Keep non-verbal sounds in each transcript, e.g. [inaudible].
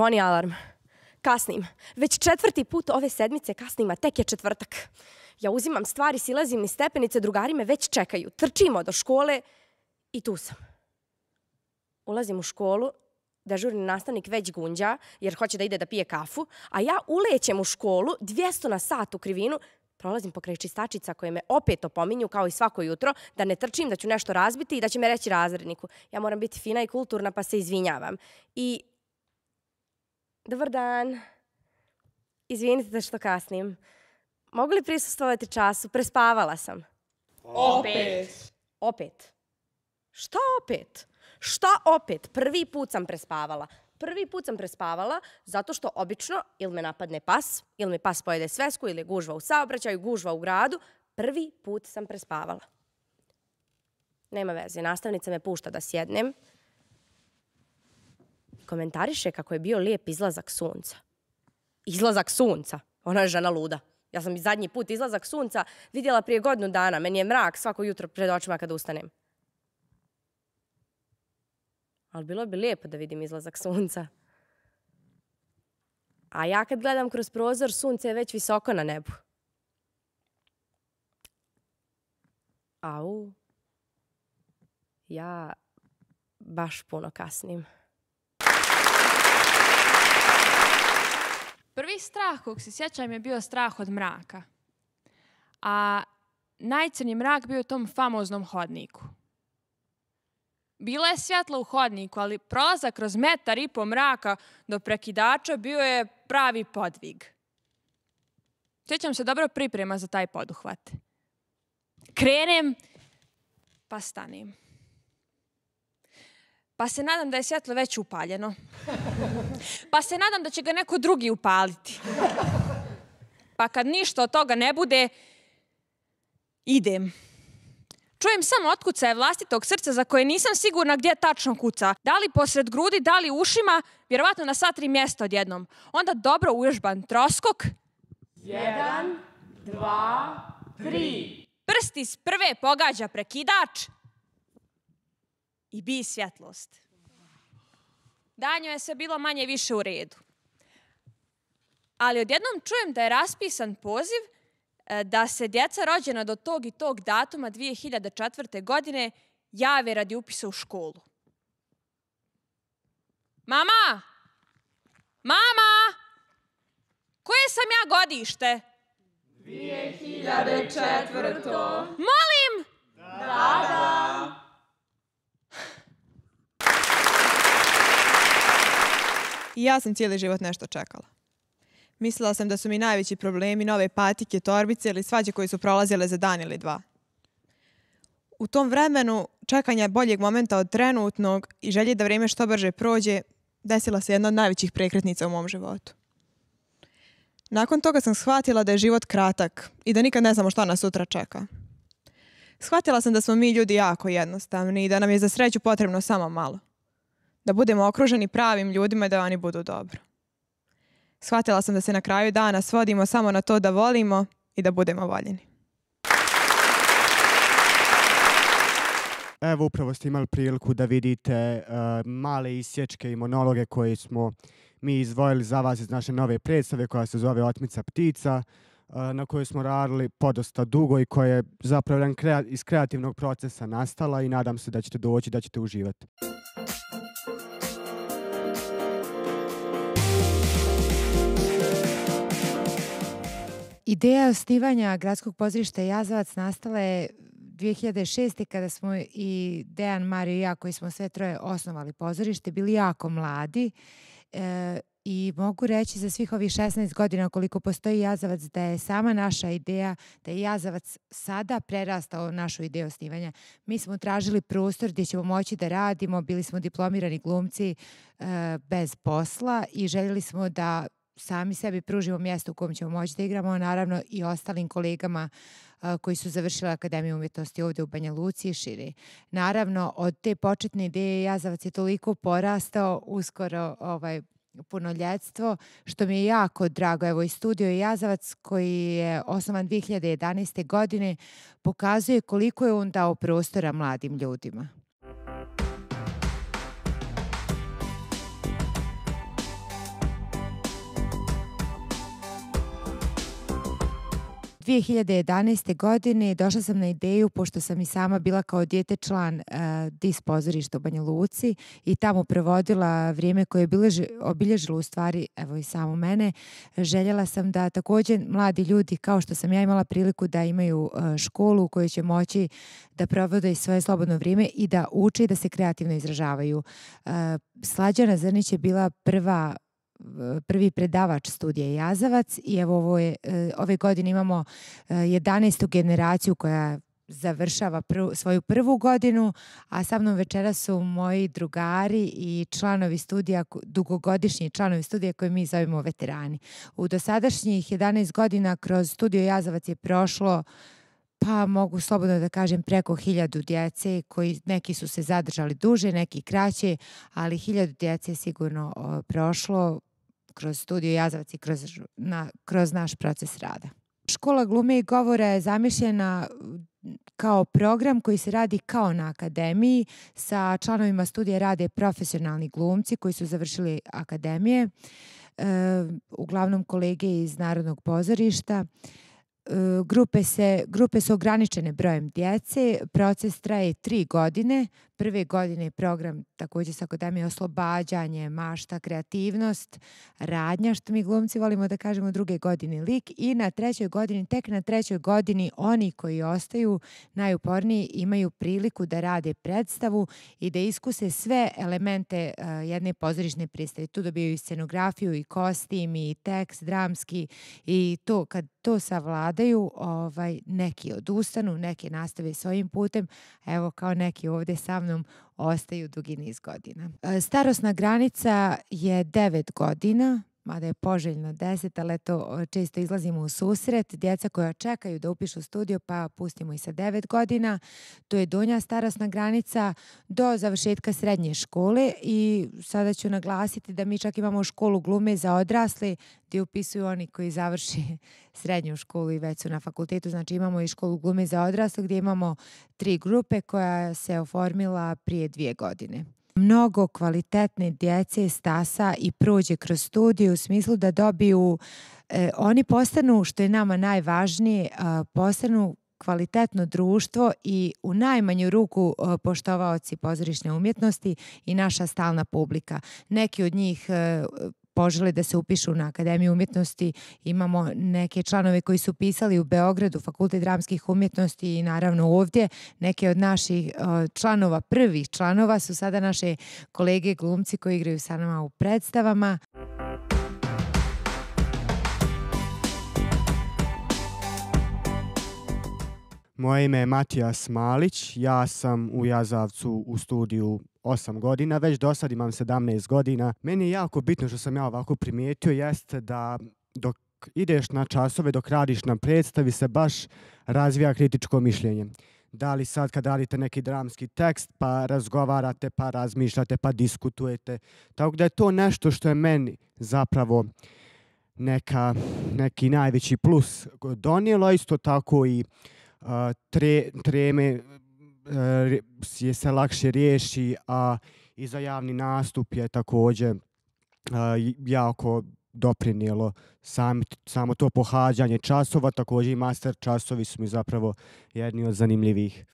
zvoni alarm. Kasnim. Već četvrti put ove sedmice kasnima, tek je četvrtak. Ja uzimam stvari, silazim ni stepenice, drugari me već čekaju. Trčimo do škole i tu sam. Ulazim u školu, dežurni nastavnik već gunđa, jer hoće da ide da pije kafu, a ja ulećem u školu, 200 na sat u krivinu, prolazim pokraj čistačica koje me opet opominju kao i svako jutro da ne trčim, da ću nešto razbiti i da će me reći razredniku. Ja moram biti fina i kulturna pa se izvinjavam. I Dobar dan. Izvinite što kasnim. Mogu li prisustovati času? Prespavala sam. Opet. Opet. Šta opet? Šta opet? Prvi put sam prespavala. Prvi put sam prespavala zato što obično ili me napadne pas, ili mi pas pojede svesku, ili gužva u saobraćaju, gužva u gradu. Prvi put sam prespavala. Nema veze, nastavnica me pušta da sjednem komentariše kako je bio lijep izlazak sunca. Izlazak sunca. Ona je žena luda. Ja sam zadnji put izlazak sunca vidjela prije godinu dana. Meni je mrak svako jutro pred očima kad ustanem. Ali bilo bi lijepo da vidim izlazak sunca. A ja kad gledam kroz prozor, sunce je već visoko na nebu. Au. Ja baš puno kasnim. prvi strah kog se sjećam je bio strah od mraka. A najcrnji mrak bio u tom famoznom hodniku. Bilo je svjetlo u hodniku, ali prolazak kroz metar i po mraka do prekidača bio je pravi podvig. Sjećam se dobro priprema za taj poduhvat. Krenem, pa stanem pa se nadam da je svjetlo već upaljeno. Pa se nadam da će ga neko drugi upaliti. Pa kad ništa od toga ne bude, idem. Čujem samo otkucaje vlastitog srca za koje nisam sigurna gdje tačno kuca. Da li posred grudi, da li ušima, vjerovatno na sva tri mjesta odjednom. Onda dobro uježban troskok. Jedan, dva, tri. Prst iz prve pogađa prekidač i bi svjetlost. Danjo je sve bilo manje više u redu. Ali odjednom čujem da je raspisan poziv e, da se djeca rođena do tog i tog datuma 2004. godine jave radi upisa u školu. Mama! Mama! Koje sam ja godište? 2004. Molim! Da, da. I ja sam cijeli život nešto čekala. Mislila sam da su mi najveći problemi nove patike, torbice ili svađe koje su prolazile za dan ili dva. U tom vremenu čekanja boljeg momenta od trenutnog i želje da vrijeme što brže prođe, desila se jedna od najvećih prekretnica u mom životu. Nakon toga sam shvatila da je život kratak i da nikad ne znamo šta nas sutra čeka. Shvatila sam da smo mi ljudi jako jednostavni i da nam je za sreću potrebno samo malo da budemo okruženi pravim ljudima da oni budu dobro. Shvatila sam da se na kraju dana svodimo samo na to da volimo i da budemo voljeni. Evo upravo ste imali priliku da vidite e, male isječke i monologe koje smo mi izdvojili za vas iz naše nove predstave koja se zove Otmica ptica e, na kojoj smo radili podosta dugo i koja je zapravo iz kreativnog procesa nastala i nadam se da ćete doći da ćete uživati. Ideja osnivanja gradskog pozorišta Jazavac nastala je 2006. kada smo i Dejan, Mario i ja koji smo sve troje osnovali pozorište, bili jako mladi e, i mogu reći za svih ovih 16 godina koliko postoji Jazavac da je sama naša ideja, da je Jazavac sada prerastao našu ideju osnivanja. Mi smo tražili prostor gdje ćemo moći da radimo, bili smo diplomirani glumci e, bez posla i željeli smo da sami sebi pružimo mjesto u kojem ćemo moći da igramo, naravno i ostalim kolegama koji su završili Akademiju umjetnosti ovdje u Banja Luci i širi. Naravno, od te početne ideje Jazavac je toliko porastao, uskoro ovaj, punoljetstvo, što mi je jako drago. Evo i studio Jazavac koji je osnovan 2011. godine pokazuje koliko je on dao prostora mladim ljudima. 2011. godine došla sam na ideju, pošto sam i sama bila kao djete član uh, e, dis pozorišta u Banja Luci i tamo prevodila vrijeme koje je bileži, obilježilo u stvari, evo i samo mene, željela sam da takođe mladi ljudi, kao što sam ja imala priliku da imaju uh, školu u kojoj će moći da provode svoje slobodno vrijeme i da uče i da se kreativno izražavaju. Uh, Slađana Zrnić je bila prva prvi predavač studije Jazavac i evo ovo je, e, ove godine imamo 11. E, generaciju koja završava prvu, svoju prvu godinu, a sa mnom večera su moji drugari i članovi studija, dugogodišnji članovi studija koje mi zovemo veterani. U dosadašnjih 11 godina kroz studio Jazavac je prošlo pa mogu slobodno da kažem preko hiljadu djece koji neki su se zadržali duže, neki kraće, ali hiljadu djece je sigurno prošlo kroz studiju Jazavac i kroz, na, kroz naš proces rada. Škola glume i govora je zamišljena kao program koji se radi kao na akademiji. Sa članovima studije rade profesionalni glumci koji su završili akademije, e, uglavnom kolege iz Narodnog pozorišta. E, grupe, se, grupe su ograničene brojem djece, proces traje tri godine, prve godine program takođe sa akademije oslobađanje, mašta, kreativnost, radnja, što mi glumci volimo da kažemo druge godine lik i na trećoj godini, tek na trećoj godini oni koji ostaju najuporniji imaju priliku da rade predstavu i da iskuse sve elemente uh, jedne pozorišne predstave. Tu dobijaju i scenografiju i kostim i tekst dramski i to kad to savladaju, ovaj, neki odustanu, neki nastave svojim putem, evo kao neki ovde sa mnom uglavnom ostaju dugi niz godina. E, starosna granica je 9 godina, mada je poželjno 10, ali eto, često izlazimo u susret. Djeca koja čekaju da upišu studio, pa pustimo i sa 9 godina. To je donja starosna granica do završetka srednje škole i sada ću naglasiti da mi čak imamo školu glume za odrasle gde upisuju oni koji završi [laughs] srednju školu i već su na fakultetu. Znači imamo i školu glume za odrasle gde imamo tri grupe koja se oformila prije dvije godine mnogo kvalitetne djece stasa i prođe kroz studiju u smislu da dobiju, e, oni postanu, što je nama najvažnije, a, postanu kvalitetno društvo i u najmanju ruku e, poštovaoci pozorišne umjetnosti i naša stalna publika. Neki od njih e, požele da se upišu na Akademiju umjetnosti. Imamo neke članove koji su pisali u Beogradu, Fakultet dramskih umjetnosti i naravno ovdje. Neke od naših e, članova, prvih članova su sada naše kolege glumci koji igraju sa nama u predstavama. Moje ime je Matijas Malić, ja sam u Jazavcu u studiju 8 godina, već do sad imam 17 godina. Meni je jako bitno što sam ja ovako primijetio jeste da dok ideš na časove, dok radiš na predstavi se baš razvija kritičko mišljenje. Da li sad kad radite neki dramski tekst, pa razgovarate, pa razmišljate, pa diskutujete. Tako da je to nešto što je meni zapravo neka, neki najveći plus donijelo, isto tako i uh, tre, treme je se lakše riješi, a i za javni nastup je takođe jako doprinijelo sam, samo to pohađanje časova, takođe i master časovi su mi zapravo jedni od zanimljivih.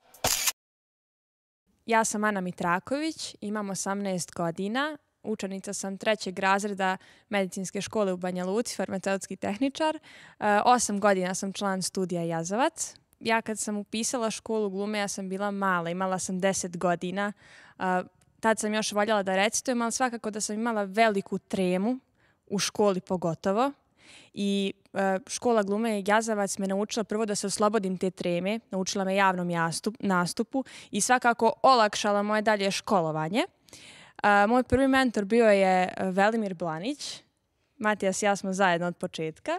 Ja sam Ana Mitraković, imam 18 godina, učenica sam trećeg razreda medicinske škole u Banja Luci, farmaceutski tehničar. E, osam godina sam član studija Jazavac ja kad sam upisala školu glume, ja sam bila mala, imala sam 10 godina. A, tad sam još voljela da recitujem, ali svakako da sam imala veliku tremu, u školi pogotovo. I e, škola glume Jazavac me naučila prvo da se oslobodim te treme, naučila me javnom jastup, nastupu i svakako olakšala moje dalje školovanje. E, moj prvi mentor bio je Velimir Blanić, Matijas i ja smo zajedno od početka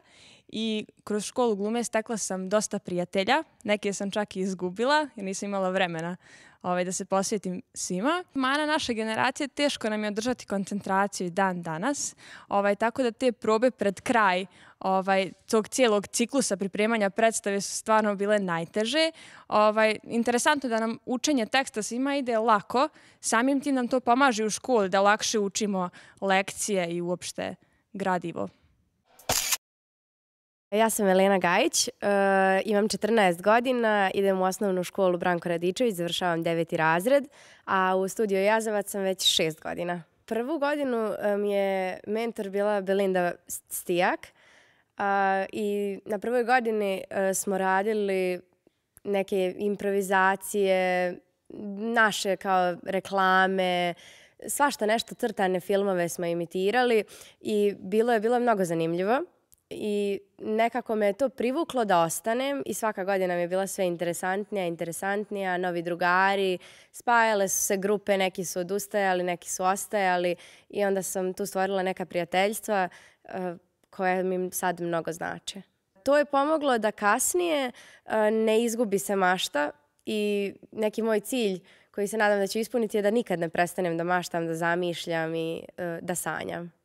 i kroz školu glume stekla sam dosta prijatelja, neke sam čak i izgubila jer nisam imala vremena ovaj, da se posvetim svima. Mana naše generacije teško nam je održati koncentraciju dan danas, ovaj, tako da te probe pred kraj ovaj, tog cijelog ciklusa pripremanja predstave su stvarno bile najteže. Ovaj, interesantno da nam učenje teksta svima ide lako, samim tim nam to pomaže u školi da lakše učimo lekcije i uopšte gradivo. Ja sam Elena Gajić, uh, imam 14 godina, idem u osnovnu školu Branko Radičević, završavam deveti razred, a u studiju Jazavac sam već 6 godina. Prvu godinu uh, mi je mentor bila Belinda Stijak uh, i na prvoj godini uh, smo radili neke improvizacije, naše kao reklame, svašta nešto crtane filmove smo imitirali i bilo je bilo mnogo zanimljivo i nekako me je to privuklo da ostanem i svaka godina mi je bila sve interesantnija, interesantnija, novi drugari, spajale su se grupe, neki su odustajali, neki su ostajali i onda sam tu stvorila neka prijateljstva eh, koja mi sad mnogo znače. To je pomoglo da kasnije eh, ne izgubi se mašta i neki moj cilj koji se nadam da ću ispuniti je da nikad ne prestanem da maštam, da zamišljam i eh, da sanjam.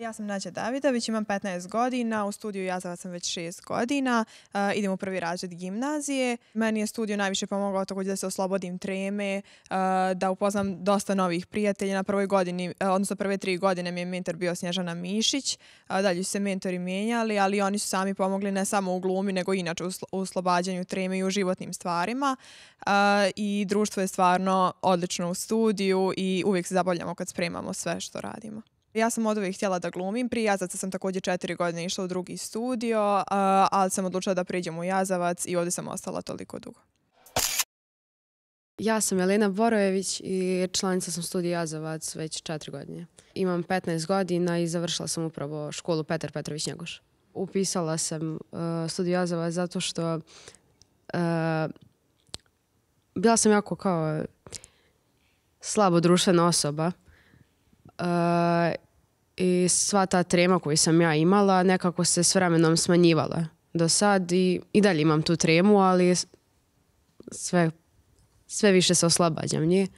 Ja sam Nađa Davidović, imam 15 godina, u studiju Jazavac sam već 6 godina, uh, idem u prvi razred gimnazije. Meni je studio najviše pomogao tako da se oslobodim treme, uh, da upoznam dosta novih prijatelja. Na prvoj godini, uh, odnosno prve tri godine mi je mentor bio Snježana Mišić, uh, dalje su se mentori mijenjali, ali oni su sami pomogli ne samo u glumi, nego inače u, oslobađanju treme i u životnim stvarima. Uh, I društvo je stvarno odlično u studiju i uvijek se zabavljamo kad spremamo sve što radimo. Ja sam od uvijek htjela da glumim. Prije Jazavaca sam također četiri godine išla u drugi studio, ali sam odlučila da priđem u Jazavac i ovdje sam ostala toliko dugo. Ja sam Jelena Borojević i članica sam studija Jazavac već četiri godine. Imam 15 godina i završila sam upravo školu Petar Petrović Njegoš. Upisala sam uh, Jazavac zato što e, bila sam jako kao slabo društvena osoba. E, I sva ta trema koju sam ja imala nekako se s vremenom smanjivala do sad i, i dalje imam tu tremu, ali sve, sve više se oslabađam nje. E,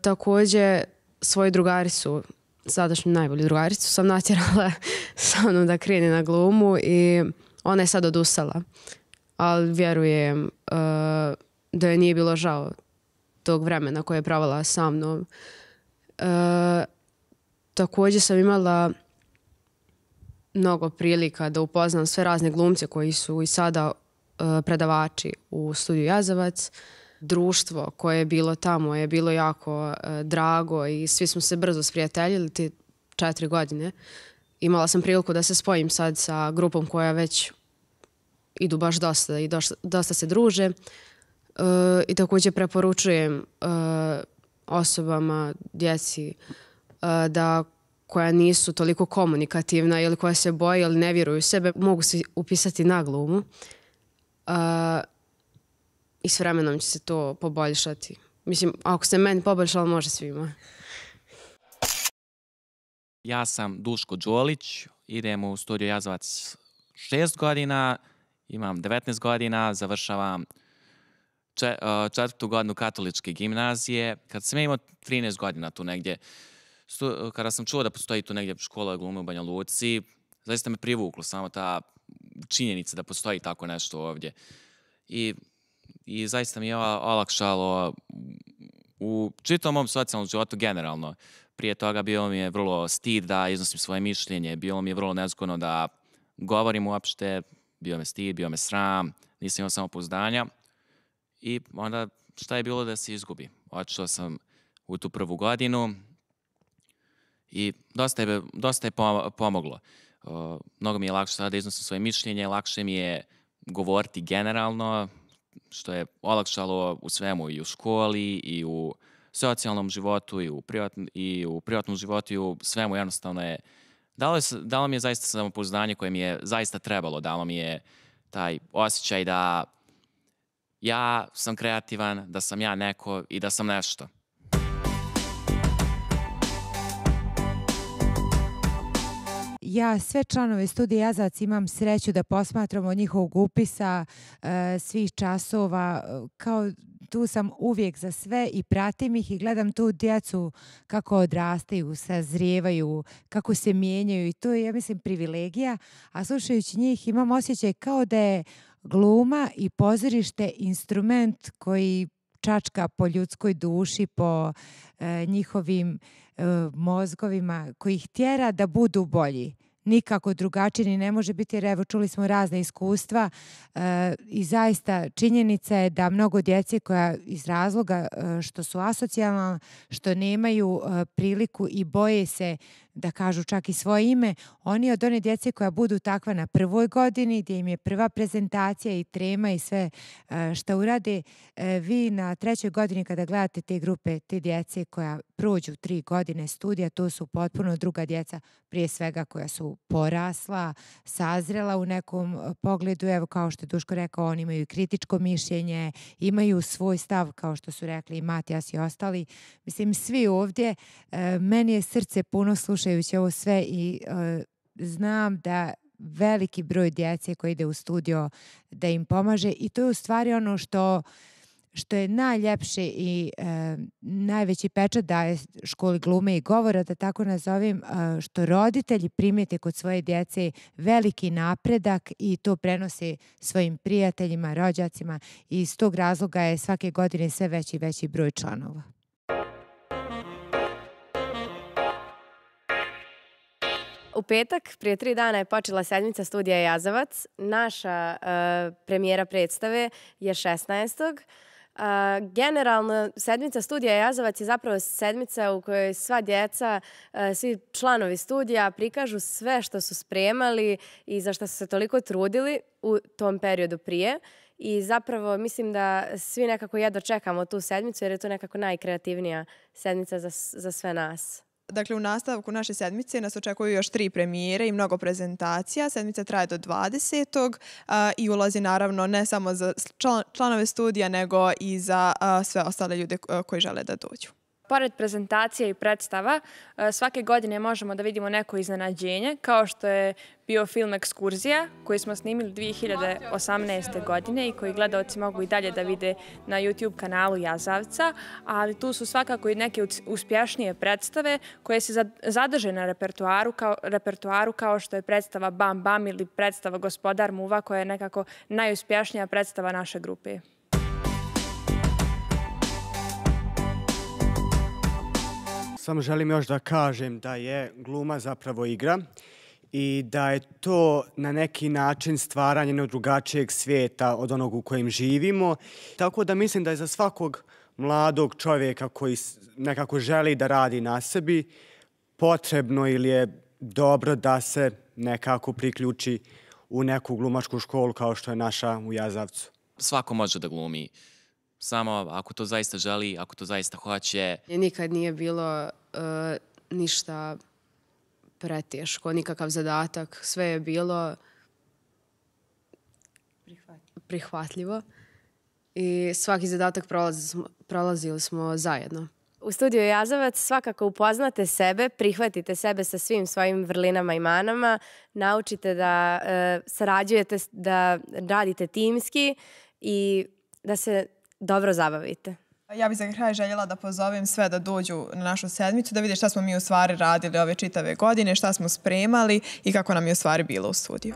također, svoji drugari su, sadašnji najbolji drugaricu sam natjerala [laughs] sa mnom da krene na glumu i ona je sad odustala. Ali vjerujem uh, da je nije bilo žao tog vremena koje je pravila sa mnom. Eh, takođe sam imala mnogo prilika da upoznam sve razne glumce koji su i sada eh, predavači u studiju Jazavac. Društvo koje je bilo tamo je bilo jako eh, drago i svi smo se brzo sprijateljili te četiri godine. Imala sam priliku da se spojim sad sa grupom koja već idu baš dosta i dosta, dosta se druže. I takođe preporučujem osobama, djeci, uh, da koja nisu toliko komunikativna ili koja se boje ili ne vjeruju sebe, mogu se upisati na glumu. Uh, I s vremenom će se to poboljšati. Mislim, ako se meni poboljšalo, može svima. Ja sam Duško Đolić, idem u studiju Jazvac šest godina, imam 19 godina, završavam E, četvrtu godinu katoličke gimnazije, kad sam ja imao 13 godina tu negdje, stu, kada sam čuo da postoji tu negdje škola glume u Banja Luci, zaista me privuklo samo ta činjenica da postoji tako nešto ovdje. I, i zaista mi je olakšalo u čitom mom socijalnom životu generalno. Prije toga bilo mi je vrlo stid da iznosim svoje mišljenje, bilo mi je vrlo nezgodno da govorim uopšte, bio me stid, bio me sram, nisam imao samopouzdanja i onda šta je bilo da se izgubi. Otišao sam u tu prvu godinu i dosta je, dosta je pomoglo. mnogo mi je lakše sada da iznosim svoje mišljenje, lakše mi je govoriti generalno, što je olakšalo u svemu i u školi i u socijalnom životu i u, privatn, i u privatnom životu i u svemu jednostavno je dalo, je, dalo mi je zaista samopouzdanje koje mi je zaista trebalo, dalo mi je taj osjećaj da ja sam kreativan, da sam ja neko i da sam nešto. ja sve članove studije Jazac imam sreću da posmatram od njihovog upisa e, svih časova. Kao tu sam uvijek za sve i pratim ih i gledam tu djecu kako odrastaju, sazrijevaju, kako se mijenjaju i to je, ja mislim, privilegija. A slušajući njih imam osjećaj kao da je gluma i pozorište instrument koji čačka po ljudskoj duši, po e, njihovim e, mozgovima, koji ih tjera da budu bolji nikako drugačije ni ne može biti, jer evo čuli smo razne iskustva e, i zaista činjenica je da mnogo djece koja iz razloga e, što su asocijalna, što nemaju e, priliku i boje se da kažu čak i svoje ime, oni od one djece koja budu takva na prvoj godini, gdje im je prva prezentacija i trema i sve e, što urade, e, vi na trećoj godini kada gledate te grupe, te djece koja prođu tri godine studija, to su potpuno druga djeca, prije svega koja su porasla, sazrela u nekom e, pogledu, evo kao što je Duško rekao, oni imaju kritičko mišljenje, imaju svoj stav, kao što su rekli i Matijas i ostali. Mislim, svi ovdje, meni je srce puno slušati slušajući ovo sve i uh, znam da veliki broj djece koji ide u studio da im pomaže i to je u stvari ono što što je najljepše i e, najveći pečat daje školi glume i govora, da tako nazovim, e, što roditelji primijete kod svoje djece veliki napredak i to prenose svojim prijateljima, rođacima i iz tog razloga je svake godine sve veći i veći broj članova. u petak, prije tri dana je počela sedmica studija Jazavac. Naša eh, premijera predstave je 16. Eh, generalno, sedmica studija Jazavac je zapravo sedmica u kojoj sva djeca, eh, svi članovi studija prikažu sve što su spremali i za što su se toliko trudili u tom periodu prije. I zapravo mislim da svi nekako jedno čekamo tu sedmicu jer je to nekako najkreativnija sedmica za, za sve nas. Dakle, u nastavku naše sedmice nas očekuju još tri premijere i mnogo prezentacija. Sedmica traje do 20. i ulazi naravno ne samo za članove studija, nego i za sve ostale ljude koji žele da dođu. Pored prezentacija i predstava, e, svake godine možemo da vidimo neko iznenađenje, kao što je bio film Ekskurzija, koji smo snimili 2018. godine i koji gledalci mogu i dalje da vide na YouTube kanalu Jazavca, ali tu su svakako i neke uspješnije predstave koje se zadrže na repertuaru kao, repertuaru kao što je predstava Bam Bam ili predstava Gospodar Muva koja je nekako najuspješnija predstava naše grupe. Samo želim još da kažem da je gluma zapravo igra i da je to na neki način stvaranje jednog drugačijeg svijeta od onog u kojem živimo. Tako da mislim da je za svakog mladog čovjeka koji nekako želi da radi na sebi potrebno ili je dobro da se nekako priključi u neku glumačku školu kao što je naša u Jazavcu. Svako može da glumi Samo ako to zaista želi, ako to zaista hoće. Nikad nije bilo e, ništa preteško, nikakav zadatak. Sve je bilo prihvatljivo. I svaki zadatak prolazili, prolazili smo zajedno. U studiju Jazavac svakako upoznate sebe, prihvatite sebe sa svim svojim vrlinama i manama, naučite da e, sarađujete, da radite timski i da se dobro zabavite. Ja bih za kraj željela da pozovem sve da dođu na našu sedmicu, da vide šta smo mi u stvari radili ove čitave godine, šta smo spremali i kako nam je u stvari bilo u studiju.